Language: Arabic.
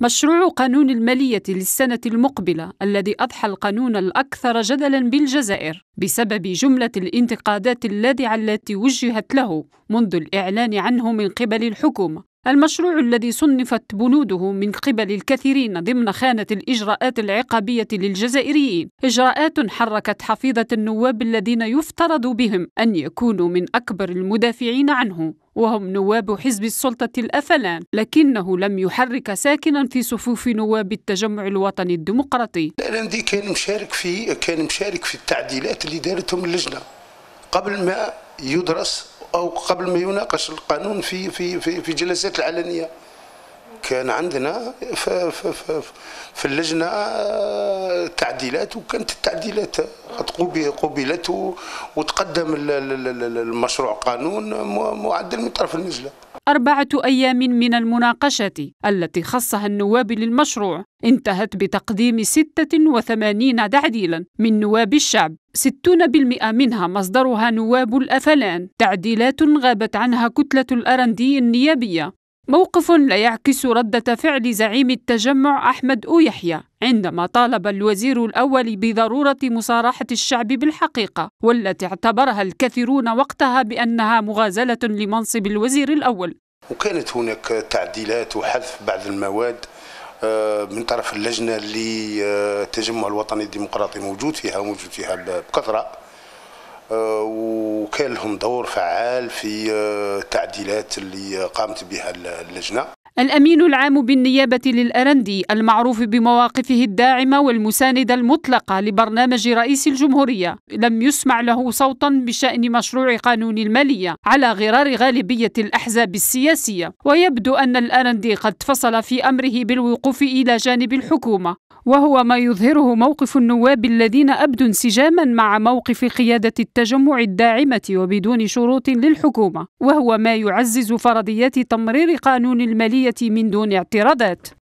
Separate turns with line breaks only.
مشروع قانون المالية للسنة المقبلة الذي أضحى القانون الأكثر جدلاً بالجزائر بسبب جملة الانتقادات اللاذعة التي وجهت له منذ الإعلان عنه من قبل الحكومة. المشروع الذي صنفت بنوده من قبل الكثيرين ضمن خانة الإجراءات العقابية للجزائريين، إجراءات حركت حفيظة النواب الذين يفترض بهم أن يكونوا من أكبر المدافعين عنه، وهم نواب حزب السلطة الأفلان لكنه لم يحرك ساكنا في صفوف نواب التجمع الوطني الديمقراطي
دي كان مشارك في كان مشارك في التعديلات اللي دارتهم اللجنة قبل ما يدرس أو قبل ما يناقش القانون في في في, في جلسات العلنية كان عندنا في, في, في, في اللجنة تعديلات وكانت التعديلات قبلت وتقدم المشروع قانون معدل من طرف النزلة
أربعة أيام من المناقشة التي خصها النواب للمشروع انتهت بتقديم 86 تعديلا من نواب الشعب 60% منها مصدرها نواب الأفلان تعديلات غابت عنها كتلة الأرندي النيابية موقف لا يعكس ردة فعل زعيم التجمع أحمد أو يحيى عندما طالب الوزير الأول بضرورة مصارحة الشعب بالحقيقة والتي اعتبرها الكثيرون وقتها بأنها مغازلة لمنصب الوزير الأول
وكانت هناك تعديلات وحذف بعض المواد آه، من طرف اللجنة اللي آه، التجمع الوطني الديمقراطي موجود فيها وموجود فيها بكثرة آه، وكان لهم دور فعال في التعديلات آه، اللي قامت بها اللجنه
الأمين العام بالنيابة للأرندي المعروف بمواقفه الداعمة والمساندة المطلقة لبرنامج رئيس الجمهورية لم يسمع له صوتا بشأن مشروع قانون المالية على غرار غالبية الأحزاب السياسية ويبدو أن الأرندي قد فصل في أمره بالوقوف إلى جانب الحكومة وهو ما يظهره موقف النواب الذين أبدوا انسجاما مع موقف قيادة التجمع الداعمة وبدون شروط للحكومة وهو ما يعزز فرضيات تمرير قانون المالية من دون اعتراضات